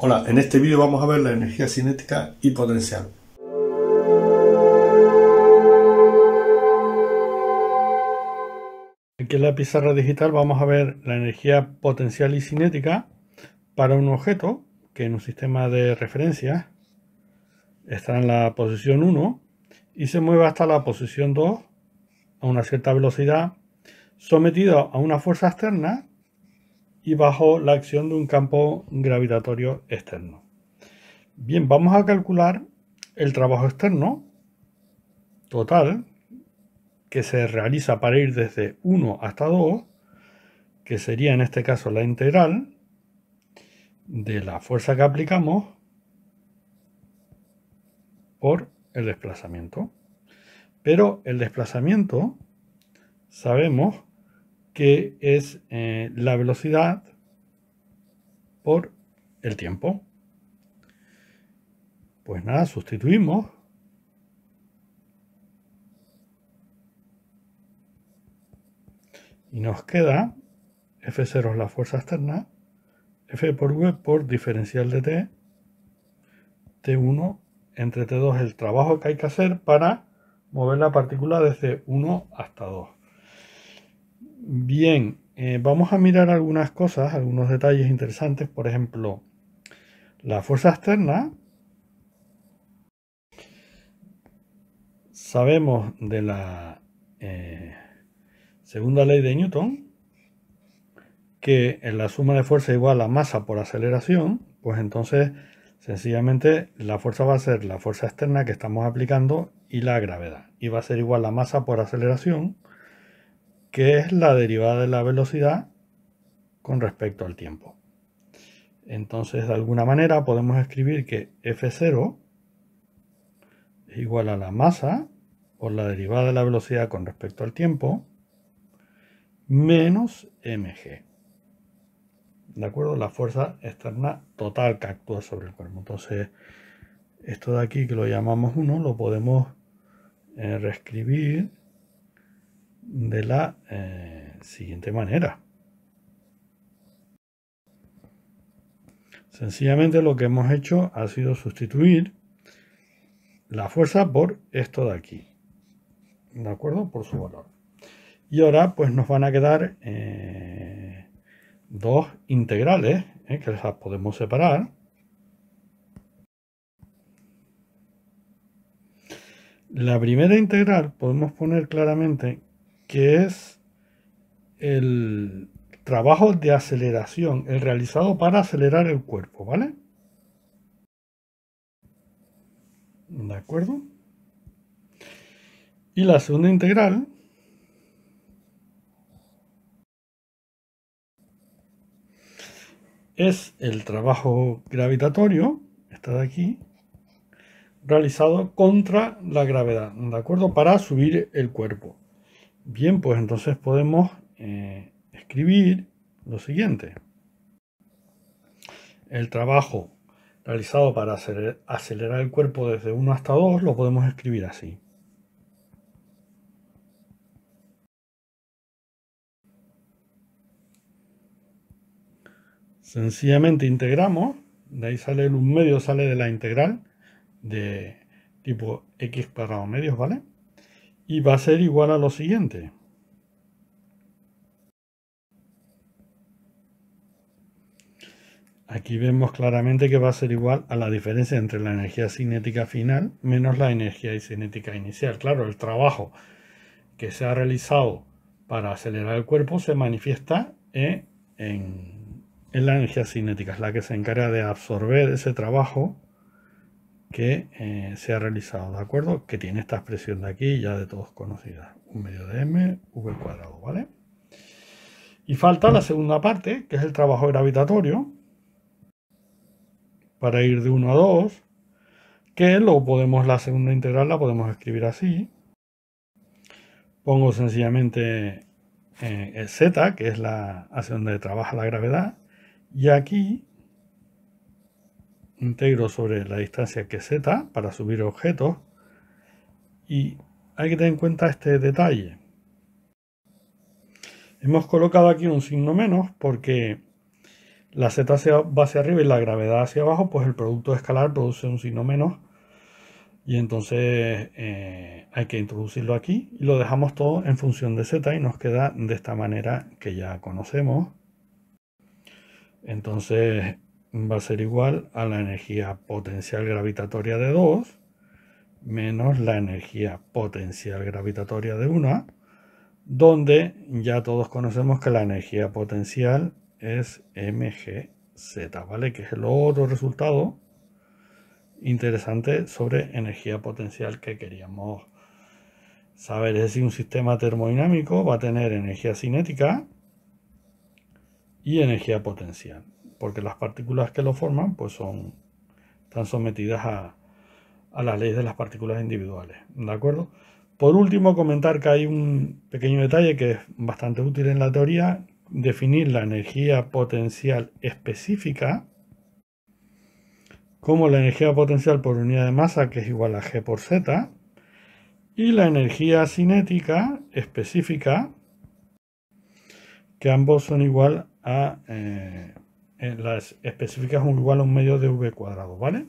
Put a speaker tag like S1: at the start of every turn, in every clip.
S1: Hola, en este vídeo vamos a ver la energía cinética y potencial. Aquí en la pizarra digital vamos a ver la energía potencial y cinética para un objeto que en un sistema de referencia está en la posición 1 y se mueve hasta la posición 2 a una cierta velocidad sometido a una fuerza externa y bajo la acción de un campo gravitatorio externo. Bien, vamos a calcular el trabajo externo total que se realiza para ir desde 1 hasta 2, que sería en este caso la integral de la fuerza que aplicamos por el desplazamiento. Pero el desplazamiento sabemos que es eh, la velocidad por el tiempo. Pues nada, sustituimos. Y nos queda F0 es la fuerza externa, F por V por diferencial de T, T1 entre T2 el trabajo que hay que hacer para mover la partícula desde 1 hasta 2. Bien, eh, vamos a mirar algunas cosas, algunos detalles interesantes. Por ejemplo, la fuerza externa. Sabemos de la eh, segunda ley de Newton que en la suma de fuerza igual a masa por aceleración, pues entonces sencillamente la fuerza va a ser la fuerza externa que estamos aplicando y la gravedad. Y va a ser igual a masa por aceleración que es la derivada de la velocidad con respecto al tiempo. Entonces, de alguna manera podemos escribir que F0 es igual a la masa por la derivada de la velocidad con respecto al tiempo menos mg. ¿De acuerdo? La fuerza externa total que actúa sobre el cuerpo. Entonces, esto de aquí que lo llamamos 1 lo podemos eh, reescribir de la eh, siguiente manera. Sencillamente lo que hemos hecho ha sido sustituir la fuerza por esto de aquí. ¿De acuerdo? Por su valor. Y ahora pues nos van a quedar eh, dos integrales eh, que las podemos separar. La primera integral podemos poner claramente que es el trabajo de aceleración, el realizado para acelerar el cuerpo, ¿vale? ¿De acuerdo? Y la segunda integral es el trabajo gravitatorio, esta de aquí, realizado contra la gravedad, ¿de acuerdo? Para subir el cuerpo. Bien, pues entonces podemos eh, escribir lo siguiente. El trabajo realizado para acelerar el cuerpo desde 1 hasta 2 lo podemos escribir así. Sencillamente integramos, de ahí sale el 1 medio, sale de la integral de tipo x cuadrado medios, ¿vale? y va a ser igual a lo siguiente. Aquí vemos claramente que va a ser igual a la diferencia entre la energía cinética final menos la energía cinética inicial. Claro, el trabajo que se ha realizado para acelerar el cuerpo se manifiesta eh, en, la energía cinética, es la que se encarga de absorber ese trabajo que eh, se ha realizado, ¿de acuerdo? Que tiene esta expresión de aquí ya de todos conocida, un medio de m, v cuadrado, ¿vale? Y falta la segunda parte, que es el trabajo gravitatorio, para ir de 1 a 2, que lo podemos, la segunda integral la podemos escribir así. Pongo sencillamente eh, z, que es la hacia donde trabaja la gravedad, y aquí integro sobre la distancia que z para subir objetos y hay que tener en cuenta este detalle. Hemos colocado aquí un signo menos porque la z va hacia arriba y la gravedad hacia abajo, pues el producto escalar produce un signo menos y entonces eh, hay que introducirlo aquí y lo dejamos todo en función de z y nos queda de esta manera que ya conocemos. Entonces va a ser igual a la energía potencial gravitatoria de 2 menos la energía potencial gravitatoria de 1, donde ya todos conocemos que la energía potencial es mgz, ¿vale? Que es el otro resultado interesante sobre energía potencial que queríamos saber. Es decir, un sistema termodinámico va a tener energía cinética y energía potencial porque las partículas que lo forman pues son, están sometidas a, a las leyes de las partículas individuales. ¿De acuerdo? Por último, comentar que hay un pequeño detalle que es bastante útil en la teoría, definir la energía potencial específica como la energía potencial por unidad de masa, que es igual a G por Z, y la energía cinética específica, que ambos son igual a eh, eh, las específicas son igual a un medio de v cuadrado, ¿vale?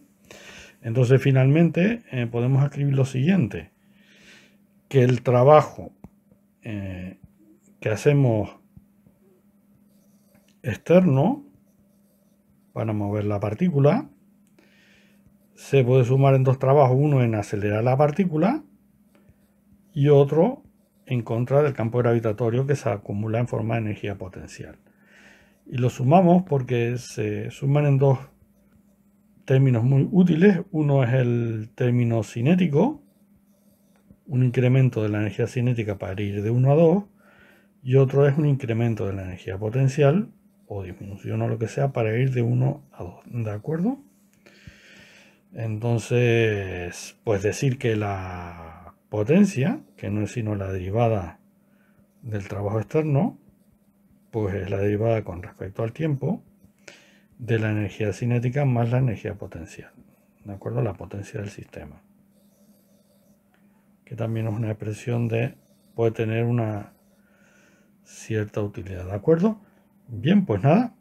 S1: Entonces finalmente eh, podemos escribir lo siguiente, que el trabajo eh, que hacemos externo para mover la partícula se puede sumar en dos trabajos, uno en acelerar la partícula y otro en contra del campo gravitatorio que se acumula en forma de energía potencial y lo sumamos porque se suman en dos términos muy útiles. Uno es el término cinético, un incremento de la energía cinética para ir de 1 a 2, y otro es un incremento de la energía potencial o disminución o lo que sea para ir de 1 a 2, ¿de acuerdo? Entonces, pues decir que la potencia, que no es sino la derivada del trabajo externo, pues es la derivada con respecto al tiempo de la energía cinética más la energía potencial, ¿de acuerdo? La potencia del sistema, que también es una expresión de, puede tener una cierta utilidad, ¿de acuerdo? Bien, pues nada,